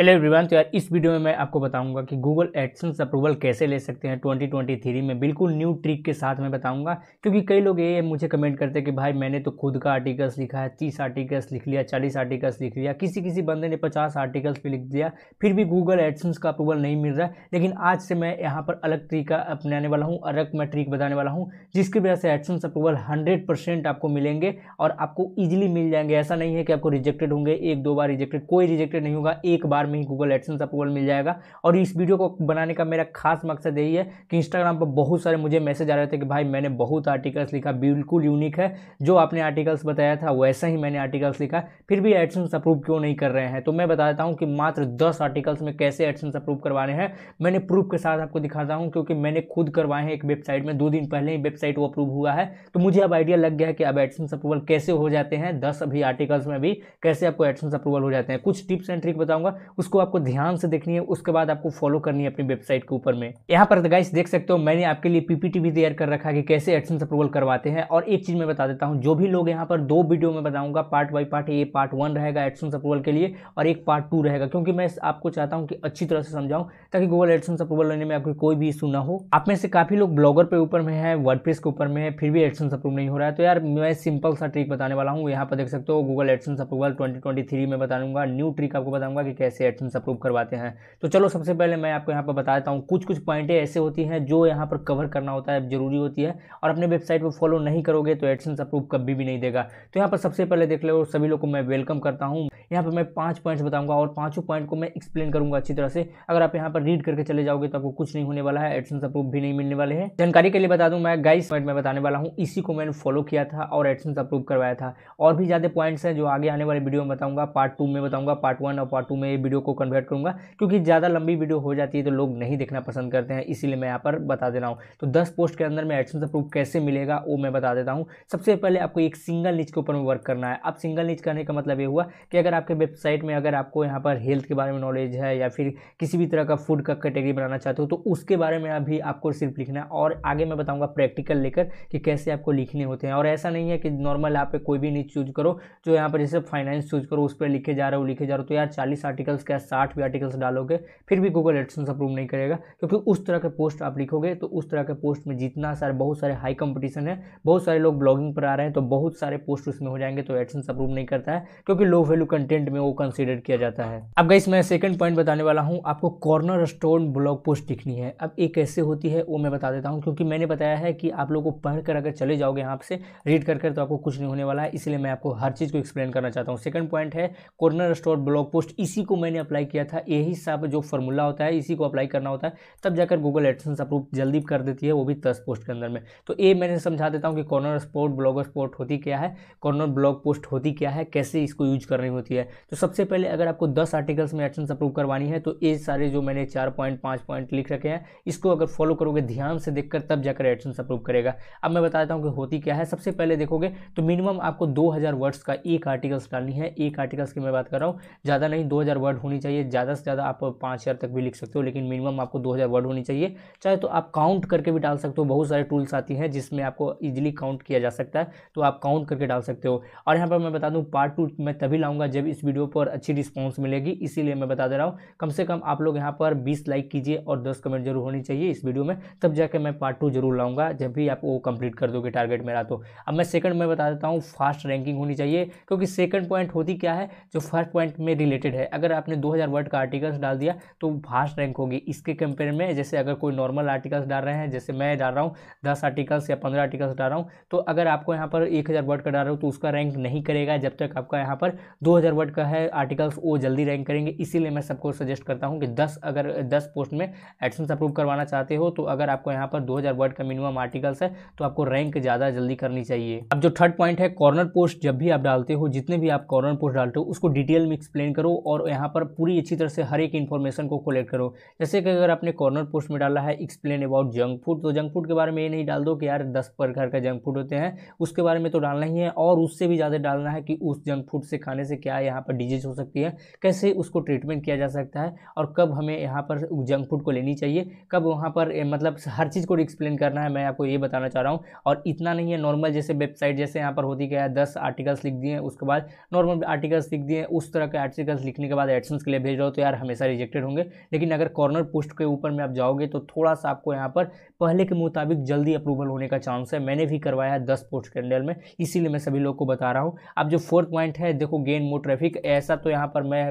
hello everyone तो यार इस वीडियो में मैं आपको बताऊंगा कि गूगल एडसेंस अप्रूवल कैसे ले सकते हैं 2023 में बिल्कुल न्यू ट्रिक के साथ मैं बताऊंगा क्योंकि कई लोग ये मुझे कमेंट करते हैं कि भाई मैंने तो खुद का आर्टिकल्स लिखा है तीस आर्टिकल्स लिख लिया चालीस आर्टिकल्स लिख लिया किसी किसी बंदे ने पचास आर्टिकल्स भी लिख दिया फिर भी गूगल एडसेंस का अप्रूवल नहीं मिल रहा है लेकिन आज से मैं यहाँ पर अलग तरीका अपनाने वाला हूँ अलग मैं ट्रिक बताने वाला हूँ जिसकी वजह से एडसेंस अप्रूवल हंड्रेड आपको मिलेंगे और आपको ईजिली मिल जाएंगे ऐसा नहीं है कि आपको रिजेक्टेड होंगे एक दो बार रिजेक्टेड कोई रिजेक्टेड नहीं होगा एक बार में ही गूगल एडसेंस अप्रूवल मिल जाएगा और इस वीडियो को बनाने का मेरा खास मकसद यही है कि इंस्टाग्राम पर बहुत सारे मुझे मैसेज आ रहे थे कि भाई मैंने बहुत आर्टिकल्स लिखा बिल्कुल यूनिक है जो आपने आर्टिकल्स बताया था वैसा ही मैंने आर्टिकल्स लिखा फिर भी एडसेंस अप्रूव क्यों नहीं कर रहे हैं तो मैं बता देता हूँ कि मात्र दस आर्टिकल्स में कैसे एडसेंस अप्रूव करवाने हैं मैंने प्रूफ के साथ आपको दिखाता हूँ क्योंकि मैंने खुद करवाए हैं एक वेबसाइट में दो दिन पहले ही वेबसाइट वो अप्रूव हुआ है तो मुझे अब आइडिया लग गया कि अब एडसेंस अप्रूवल कैसे हो जाते हैं दस अभी आर्टिकल्स में भी कैसे आपको एडसेंस अप्रूवल हो जाते हैं कुछ टिप्स एंड ट्रिक बताऊंगा उसको आपको ध्यान से देखनी है उसके बाद आपको फॉलो करनी है अपनी वेबसाइट के ऊपर में यहाँ पर गाइस तो देख सकते हो मैंने आपके लिए पीपीटी भी तैयार कर रखा है कि कैसे एडसेंस अप्रूवल करवाते हैं और एक चीज़ मैं बता देता हूँ जो भी लोग यहाँ पर दो वीडियो में बताऊंगा पार्ट बाई पार्ट ये पार्ट वन रहेगा एडसेंस अप्रूवल के लिए और एक पार्ट टू रहेगा क्योंकि मैं आपको चाहता हूँ कि अच्छी तरह से समझाऊँ ताकि गूगल एडसेंस अप्रूवल लेने में आपको कोई भी इशू ना हो आप में से काफ़ी लोग ब्लॉगर पे ऊपर में है वर्ड के ऊपर में है फिर भी एडसेंस अप्रूव नहीं हो रहा है तो यार मैं सिंपल सा ट्रिक बताने वाला हूँ यहाँ पर देख सकते हो गूगल एडसेंस अप्रूवल ट्वेंटी में बताऊंगा न्यू ट्रिक आपको बताऊंगा कि कैसे एडमिशन अप्रूव करवाते हैं तो चलो सबसे पहले मैं आपको यहाँ पर बता देता हूँ कुछ कुछ पॉइंटें ऐसे होती हैं जो यहाँ पर कवर करना होता है जरूरी होती है और अपने वेबसाइट पर फॉलो नहीं करोगे तो एडमिशन अप्रूव कभी भी नहीं देगा तो यहाँ पर सबसे पहले देख लो सभी लोग को मैं वेलकम करता हूँ यहाँ पर मैं पाँच पॉइंट्स बताऊँगा और पाँचों पॉइंट को मैं एक्सप्लेन करूँगा अच्छी तरह से अगर आप यहाँ पर रीड करके चले जाओगे तो आपको कुछ नहीं होने वाला है एडमिशन अप्रूव भी नहीं मिलने वाले हैं जानकारी के लिए बता दूँ मैं गाइस पॉइंट में बताने वाला हूँ इसी को मैंने फॉलो किया था और एडमिशन अप्रूव करवाया था और भी ज़्यादा पॉइंट्स हैं जो आगे आने वाले वीडियो में बताऊँगा पार्ट टू में बताऊँगा पार्ट वन और पार्ट टू में ये वीडियो वीडियो को कन्वर्ट करूंगा क्योंकि ज़्यादा लंबी वीडियो हो जाती है तो लोग नहीं देखना पसंद करते हैं इसीलिए मैं यहाँ पर बता दे रहा हूँ तो दस पोस्ट के अंदर मैं एडसन अप्रूव कैसे मिलेगा वो मैं बता देता हूँ सबसे पहले आपको एक सिंगल नीच के ऊपर में वर्क करना है अब सिंगल नीच करने का मतलब ये हुआ कि अगर आपके वेबसाइट में अगर आपको यहाँ पर हेल्थ के बारे में नॉलेज है या फिर किसी भी तरह का फूड का कैटेगरी बनाना चाहते हो तो उसके बारे में अभी आपको सिर्फ लिखना है और आगे मैं बताऊँगा प्रैक्टिकल लेकर कि कैसे आपको लिखने होते हैं और ऐसा नहीं है कि नॉर्मल आप कोई भी नीच चूज करो जो यहाँ पर जैसे फाइनेंस चूज करो उस पर लिखे जा रहे हो लिखे जा रहे हो तो यार चालीस आर्टिकल्स इसके साठ भी आर्टिकल्स डालोगे फिर भी गूगल एडसन अप्रूव नहीं करेगा क्योंकि उस तरह के पोस्ट आप लिखोगे तो उस तरह के पोस्ट में जितना सारे बहुत सारे हाई कंपटीशन है बहुत सारे लोग ब्लॉगिंग पर आ रहे हैं तो बहुत सारे पोस्ट उसमें हो जाएंगे तो एडसन अप्रूव नहीं करता है क्योंकि लो वैल्यू कंटेंट में वो कंसिडर किया जाता है अब गई मैं सेकंड पॉइंट बताने वाला हूँ आपको कॉर्नर स्टोन ब्लॉग पोस्ट लिखनी है अब एक कैसे होती है वो मैं बता देता हूँ क्योंकि मैंने बताया है कि आप लोग को पढ़कर अगर चले जाओगे यहाँ से रीड कर कर तो आपको कुछ नहीं होने वाला है इसलिए मैं आपको हर चीज़ को एक्सप्लेन करना चाहता हूँ सेकंड पॉइंट है कॉर्नर स्टोन ब्लॉग पोस्ट इसी को मैं मैंने अप्लाई किया था यही सब जो फॉर्मूला होता है इसी को अप्लाई करना होता है तब जाकर गूगल एडसेंस अप्रूव जल्दी कर देती है वो भी दस पोस्ट के अंदर में तो ये मैंने समझा देता हूँ कि कॉर्नर स्पोर्ट ब्लॉगर स्पोर्ट होती क्या है कॉर्नर ब्लॉग पोस्ट होती क्या है कैसे इसको यूज करनी होती है तो सबसे पहले अगर आपको दस आर्टिकल्स में एडसेंस अप्रूव करवानी है तो ये सारे जो मैंने चार पॉइंट पाँच पॉइंट लिख रखे हैं इसको अगर फॉलो करोगे ध्यान से देखकर तब जाकर एडसेंस अप्रूव करेगा अब मैं बता देता हूँ कि होती क्या है सबसे पहले देखोगे तो मिनिमम आपको दो वर्ड्स का एक आर्टिकल्स डालनी है एक आर्टिकल्स की मैं बात कर रहा हूँ ज़्यादा नहीं दो वर्ड वर्ड होनी चाहिए ज़्यादा से ज़्यादा आप पाँच हज़ार तक भी लिख सकते हो लेकिन मिनिमम आपको दो हज़ार वर्ड होनी चाहिए चाहे तो आप काउंट करके भी डाल सकते हो बहुत सारे टूल्स आती हैं जिसमें आपको ईजिली काउंट किया जा सकता है तो आप काउंट करके डाल सकते हो और यहाँ पर मैं बता दूँ पार्ट टू मैं तभी लाऊंगा जब इस वीडियो पर अच्छी रिस्पॉन्स मिलेगी इसीलिए मैं बता दे रहा हूँ कम से कम आप लोग यहाँ पर बीस लाइक कीजिए और दस कमेंट जरूर होनी चाहिए इस वीडियो में तब जाकर मैं पार्ट टू जरूर लाऊंगा जब भी आप वो कंप्लीट कर दोगे टारगेट मेरा तो अब मैं सेकंड में बता देता हूँ फास्ट रैंकिंग होनी चाहिए क्योंकि सेकंड पॉइंट होती क्या है जो फर्स्ट पॉइंट में रिलेटेड है अगर आप आपने 2000 वर्ड का आर्टिकल्स डाल दिया तो फास्ट रैंक होगी इसके कंपेयर में जैसे अगर कोई नॉर्मल आर्टिकल्स डाल रहे हैं जैसे मैं डाल रहा हूँ दस आर्टिकल्स या पंद्रह आर्टिकल्स डाल रहा हूँ तो अगर आपको यहाँ पर एक वर्ड का डाल रहा हूँ तो उसका रैंक नहीं करेगा जब तक आपका यहाँ पर दो वर्ड का है आर्टिकल्स वो जल्दी रैंक करेंगे इसीलिए मैं सबको सजेस्ट करता हूँ कि दस अगर दस पोस्ट में एडसेंस अप्रूव करवाना चाहते हो तो अगर आपको यहाँ पर दो वर्ड का मिनिमम आर्टिकल्स है तो आपको रैंक ज़्यादा जल्दी करनी चाहिए अब जो थर्ड पॉइंट है कॉर्नर पोस्ट जब भी आप डालते हो जितने भी आप कॉर्नर पोस्ट डालते हो उसको डिटेल में एक्सप्लेन करो और यहाँ पर पर पूरी अच्छी तरह से हर एक इन्फॉर्मेशन को कलेक्ट करो जैसे कि अगर आपने कॉर्नर पोस्ट में डाला है एक्सप्लेन अबाउट जंक फूड तो जंक फूड के बारे में ये नहीं डाल दो कि यार दस प्रकार का जंक फूड होते हैं उसके बारे में तो डालना ही है और उससे भी ज़्यादा डालना है कि उस जंक फूड से खाने से क्या यहाँ पर डिजीज हो सकती है कैसे उसको ट्रीटमेंट किया जा सकता है और कब हमें यहाँ पर जंक फूड को लेनी चाहिए कब वहाँ पर मतलब हर चीज़ को एक्सप्लेन करना है मैं आपको ये बताना चाह रहा हूँ और इतना नहीं है नॉर्मल जैसे वेबसाइट जैसे यहाँ पर होती क्या है दस आर्टिकल्स लिख दिए उसके बाद नॉर्मल आर्टिकल्स लिख दिए उस तरह के आर्टिकल्स लिखने के बाद एड्स सेक्शंस के लिए भेज रहा हो तो यार हमेशा रिजेक्टेड होंगे लेकिन अगर कॉर्नर पोस्ट के ऊपर में आप जाओगे तो थोड़ा सा आपको यहाँ पर पहले के मुताबिक जल्दी अप्रूवल होने का चांस है मैंने भी करवाया है दस पोस्ट कैंडल में इसीलिए मैं सभी लोग को बता रहा हूँ अब जो फोर्थ पॉइंट है देखो गेन मोर ट्रैफिक ऐसा तो यहाँ पर मैं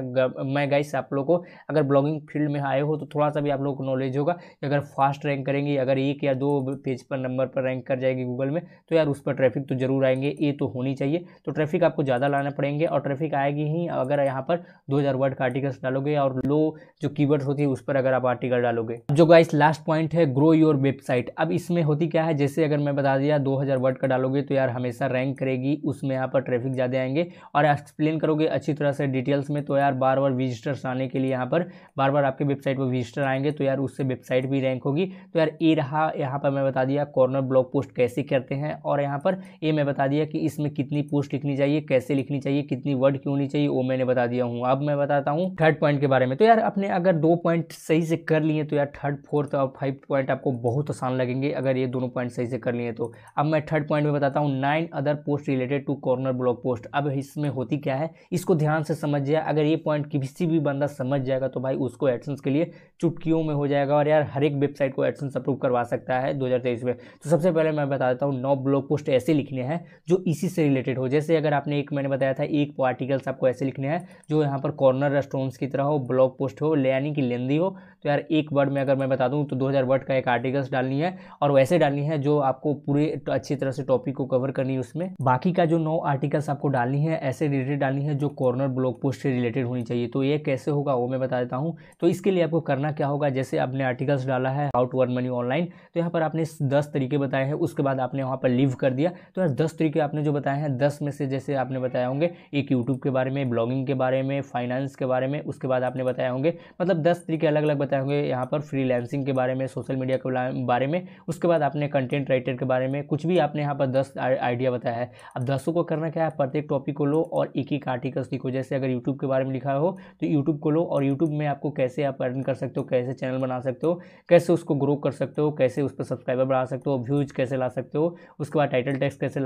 मैं गाइस आप लोग को अगर ब्लॉगिंग फील्ड में आए हो तो थोड़ा सा भी आप लोग को नॉलेज होगा कि अगर फास्ट रैंक करेंगे अगर एक या दो पेज पर नंबर पर रैंक कर जाएगी गूगल में तो यार उस पर ट्रैफिक तो जरूर आएंगे ये तो होनी चाहिए तो ट्रैफिक आपको ज़्यादा लाना पड़ेंगे और ट्रैफिक आएगी ही अगर यहाँ पर दो वर्ड का आर्टिकल्स डालोगे और लो जो कीवर्ड्स होती है उस पर अगर आप आर्टिकल डालोगे जो गाइस लास्ट पॉइंट है ग्रो योर वेब वेबसाइट अब इसमें होती क्या है जैसे अगर मैं बता दिया 2000 वर्ड का डालोगे तो यार हमेशा रैंक करेगी उसमें यहाँ पर ट्रैफिक ज़्यादा आएंगे और एक्सप्लेन करोगे अच्छी तरह से डिटेल्स में तो यार बार बार विजिटर्स आने के लिए यहाँ पर बार बार आपके वेबसाइट पर विजिटर आएंगे तो यार उससे वेबसाइट भी रैंक होगी तो यार ए रहा यहाँ पर मैं बता दिया कॉर्नर ब्लॉग पोस्ट कैसे करते हैं और यहाँ पर ये मैं बता दिया कि इसमें कितनी पोस्ट लिखनी चाहिए कैसे लिखनी चाहिए कितनी वर्ड क्यों होनी चाहिए वो मैंने बता दिया हूँ अब मैं बताता हूँ थर्ड पॉइंट के बारे में तो यार अपने अगर दो पॉइंट सही से कर लिए तो यार थर्ड फोर्थ और फाइव पॉइंट आपको बहुत बहुत तो आसान लगेंगे अगर ये दोनों पॉइंट सही से कर लिए तो अब मैं थर्ड पॉइंट में बताता हूँ nine other post related to corner block post अब इसमें होती क्या है इसको ध्यान से समझ जाए अगर ये पॉइंट किसी भी बंदा समझ जाएगा तो भाई उसको एडसन्स के लिए चुटकियों में हो जाएगा और यार हर एक वेबसाइट को एडसन्स अप्रूव करवा सकता है दो में तो सबसे पहले मैं बता देता हूँ नौ ब्लॉक पोस्ट ऐसे लिखने हैं जो इसी से रिलेटेड हो जैसे अगर आपने एक मैंने बताया था एक आर्टिकल्स आपको ऐसे लिखने हैं जो यहाँ पर कॉर्नर रेस्टोरेंट्स की तरह हो ब्लॉक पोस्ट हो यानी कि लेंदी हो तो यार एक वर्ड में अगर मैं बता दूँ तो दो वर्ड का एक आर्टिकल्स डालनी है और वैसे डालनी है जो आपको पूरे अच्छी तरह से टॉपिक को कवर करनी है उसमें बाकी का जो नौ आर्टिकल्स आपको डालनी है ऐसे रिलेटेड डालनी है जो कॉर्नर ब्लॉग पोस्ट से रिलेटेड होनी चाहिए तो ये कैसे होगा वो मैं बता देता हूँ तो इसके लिए आपको करना क्या होगा जैसे आपने आर्टिकल्स डाला है how to earn money online तो यहाँ पर आपने दस तरीके बताए हैं उसके बाद आपने वहाँ पर लिव कर दिया तो यार दस तरीके आपने जो बताए हैं दस में से जैसे आपने बताए होंगे एक यूट्यूब के बारे में ब्लॉगिंग के बारे में फाइनेंस के बारे में उसके बाद आपने बताए होंगे मतलब दस तरीके अलग अलग बताए होंगे यहाँ पर फ्री के बारे में सोशल मीडिया के बारे में उसके बाद आपने कंटेंट राइटर के बारे में कुछ भी आपने यहाँ पर दस आइडिया बताया है अब दसों को करना क्या है प्रत्येक टॉपिक को लो और एक एक आर्टिकल्स लिखो जैसे अगर यूट्यूब के बारे में लिखा हो तो यूट्यूब को लो और यूट्यूब में आपको कैसे आप अर्न कर सकते हो कैसे चैनल बना सकते हो कैसे उसको ग्रो कर सकते हो कैसे उस पर सब्सक्राइबर बढ़ा सकते हो व्यूज कैसे ला सकते हो उसके बाद टाइटल टैक्स कैसे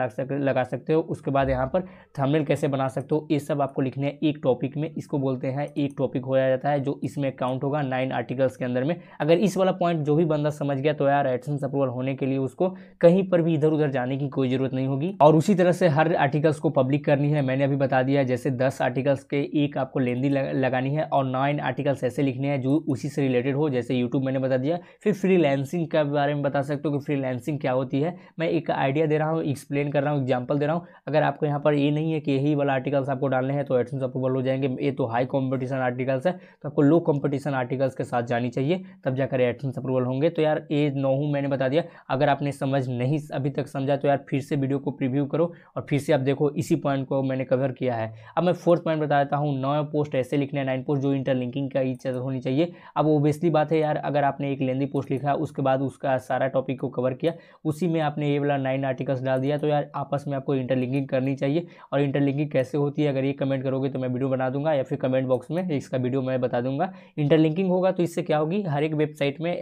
लगा सकते हो उसके बाद यहाँ पर थंबनेल कैसे बना सकते हो ये सब आपको लिखने हैं एक टॉपिक में इसको बोलते हैं एक टॉपिक होया जाता है जो इसमें काउंट होगा नाइन आर्टिकल्स के अंदर में अगर इस वाला पॉइंट जो भी बंदा समझ गया तो यार एडसेंस अप्रूवल होने के लिए उसको कहीं पर भी इधर उधर जाने की कोई ज़रूरत नहीं होगी और उसी तरह से हर आर्टिकल्स को पब्लिक करनी है मैंने अभी बता दिया जैसे दस आर्टिकल्स के एक आपको लेंदी लगानी है और नाइन आर्टिकल्स ऐसे लिखने हैं जो उसी से रिलेटेड हो जैसे यूट्यूब मैंने बता दिया फिर फ्रीलैंसिंग के बारे में बता सकते हो कि फ्रीलैंसिंग क्या होती है मैं एक आइडिया दे रहा हूँ एक्सप्लेन कर रहा हूँ एग्जाम्पल दे रहा हूँ अगर आपको यहाँ पर ये नहीं है कि यही वाला आर्टिकल्स आपको डालने हैं तो एडसेंस अप्रूवल हो जाएंगे ये तो हाई कॉम्पिटिशन आर्टिकल्स है तो आपको लो कॉम्पिटिशन आर्टिकल्स के साथ जानी चाहिए तब जाकर एडसेंस अप्रूवल होंगे तो यार ये नौ हूँ मैंने बता दिया अगर आपने समझ नहीं अभी तक समझा तो यार फिर से वीडियो को प्रीव्यू करो और फिर से आप देखो इसी पॉइंट को मैंने कवर किया है अब मैं फोर्थ पॉइंट बता देता हूँ नौ पोस्ट ऐसे लिखने हैं नाइन पोस्ट जो इंटरलिंकिंग का ही होनी चाहिए अब ओबियसली बात है यार अगर आपने एक लेंदी पोस्ट लिखा उसके बाद उसका सारा टॉपिक को कवर किया उसी में आपने ये वाला नाइन आर्टिकल्स डाल दिया तो यार आपस में आपको इंटरलिंकिंग करनी चाहिए और इंटरलिंकिंग कैसे होती है अगर ये कमेंट करोगे तो मैं वीडियो बना दूंगा या फिर कमेंट बॉक्स में इसका वीडियो मैं बता दूंगा इंटरलिंकिंग होगा तो इससे क्या होगी हर एक वेबसाइट में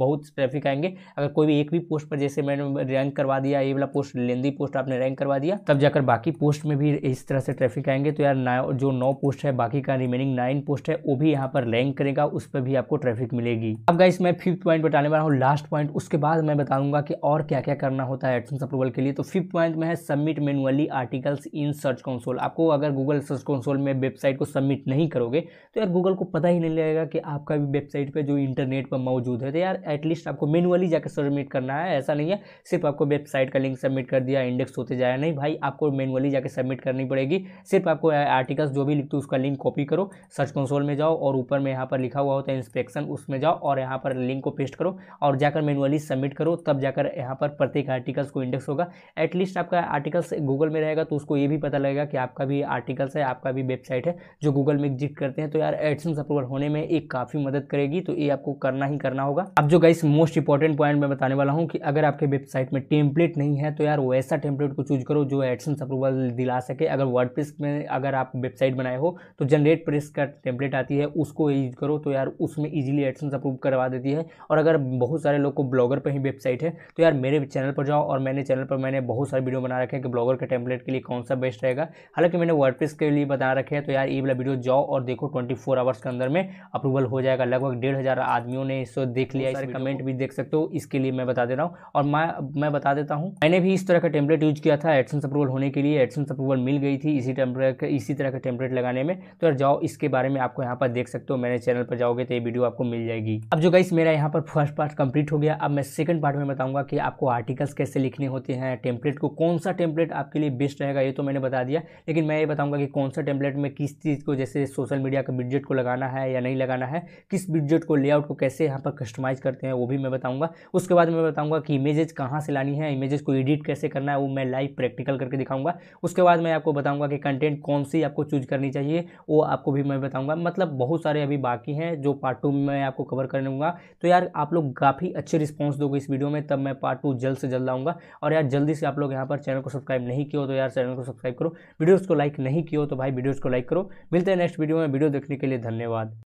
बहुत ट्रैफिक निपटाएंगे अगर कोई भी एक भी पोस्ट पर जैसे मैंने रैंक करवा दिया ये वाला पोस्ट लेंदी पोस्ट आपने रैंक करवा दिया तब जाकर बाकी पोस्ट में भी इस तरह से ट्रैफिक आएंगे तो यार जो नौ पोस्ट है बाकी का रिमेनिंग नाइन पोस्ट है वो भी यहाँ पर रैंक करेगा उस पर भी आपको ट्रैफिक मिलेगी अब गाइस मैं फिफ्थ पॉइंट बताने वाला हूँ लास्ट पॉइंट उसके बाद मैं बताऊंगा कि और क्या क्या करना होता है एडसेंस अप्रूवल के लिए तो फिफ्थ पॉइंट में है submit manually articles in search console आपको अगर गूगल सर्च कंसोल में वेबसाइट को सबमिट नहीं करोगे तो यार गूगल को पता ही नहीं लगेगा कि आपका भी वेबसाइट पर जो इंटरनेट पर मौजूद है तो यार एटलीस्ट आपको मैनुअली जाकर सबमिट करना है ऐसा नहीं है सिर्फ आपको वेबसाइट का लिंक सबमिट कर दिया इंडेक्स होते जाए नहीं भाई आपको मैनुअली जाकर सबमिट करनी पड़ेगी सिर्फ आपको आर्टिकल्स जो भी लिखते हो उसका लिंक कॉपी करो सर्च कंसोल में जाओ और ऊपर में यहाँ पर लिखा हुआ होता है इंस्पेक्शन उसमें जाओ और यहाँ पर लिंक को पेस्ट करो और जाकर मैनुअली सबमिट करो तब जाकर यहाँ पर प्रत्येक आर्टिकल्स को इंडेक्स होगा एटलीस्ट आपका आर्टिकल्स गूगल में रहेगा तो उसको ये भी पता लगेगा कि आपका भी आर्टिकल्स है आपका भी वेबसाइट है जो गूगल में एग्जिट करते हैं तो यार एडसेंस अप्रूवल होने में एक काफ़ी मदद करेगी तो ये आपको करना ही करना होगा अब जो गाइस मोस्ट इंपॉर्टेंट पॉइंट मैं बताने वाला हूँ कि अगर आपके वेबसाइट में टेम्पलेट नहीं है तो यार वैसा टेम्पलेट को चूज करो जो एडसेंस अप्रूवल दिला सके अगर वर्ड में अगर आप वेबसाइट बनाए हो तो जनरेट प्रेस का टेम्पलेट आती है उसको यूज करो तो यार उसमें ईजिली एडसेंस अप्रूव करवा देती है और अगर बहुत सारे लोग को ब्लॉगर पर ही वेबसाइट है तो यार मेरे चैनल पर जाओ और मैंने चैनल पर मैंने बहुत सारे वीडियो बना रखे हैं कि ब्लॉगर के टेम्पलेट के लिए कौन सा बेस्ट रहेगा हालांकि मैंने वर्ड के लिए बना रखे हैं तो यार ये वाला वीडियो जाओ और देखो ट्वेंटी आवर्स के अंदर में अप्रूवल हो जाएगा लगभग डेढ़ आदमियों ने इसको देख लिया इस कमेंट भी देख सकते हो इसके लिए मैं बता दे रहा हूँ और मैं मैं बता देता हूँ मैंने भी इस तरह का टेम्पलेट यूज किया था एडसन अप्रूवल होने के लिए एडसन अप्रूवल मिल गई थी इसी टेम्पलेट इसी तरह का टेम्पलेट लगाने में तो यार जाओ इसके बारे में आपको यहाँ पर देख सकते हो मेरे चैनल पर जाओगे तो ये वीडियो आपको मिल जाएगी अब जो गाइस मेरा यहाँ पर फर्स्ट पार्ट कंप्लीट हो गया अब मैं सेकंड पार्ट में बताऊंगा कि आपको आर्टिकल्स कैसे लिखने होते हैं टेम्पलेट को कौन सा टेम्पलेट आपके लिए बेस्ट रहेगा ये तो मैंने बता दिया लेकिन मैं ये बताऊंगा कि कौन सा टेम्पलेट में किस चीज़ को जैसे सोशल मीडिया का बजट को लगाना है या नहीं लगाना है किस बजट को लेआउट को कैसे यहाँ पर कस्टमाइज़ करते हैं वो भी मैं बताऊँगा बताऊंगा उसके बाद मैं बताऊंगा कि इमेजेज कहाँ से लानी है इमेजेस को एडिट कैसे करना है वो मैं लाइव प्रैक्टिकल करके दिखाऊंगा उसके बाद मैं आपको बताऊंगा कि कंटेंट कौन सी आपको चूज करनी चाहिए वो आपको भी मैं बताऊँगा मतलब बहुत सारे अभी बाकी हैं जो पार्ट टू में मैं आपको कवर कर लूँगा तो यार आप लोग काफ़ी अच्छे रिस्पॉन्स दोगे इस वीडियो में तब मैं पार्ट टू जल्द से जल्द लाऊंगा और यार जल्दी से आप लोग यहाँ पर चैनल को सब्सक्राइब नहीं किया तो यार चैनल को सब्सक्राइब करो वीडियोज़ को लाइक नहीं किया तो भाई वीडियोज़ को लाइक करो मिलते हैं नेक्स्ट वीडियो में वीडियो देखने के लिए धन्यवाद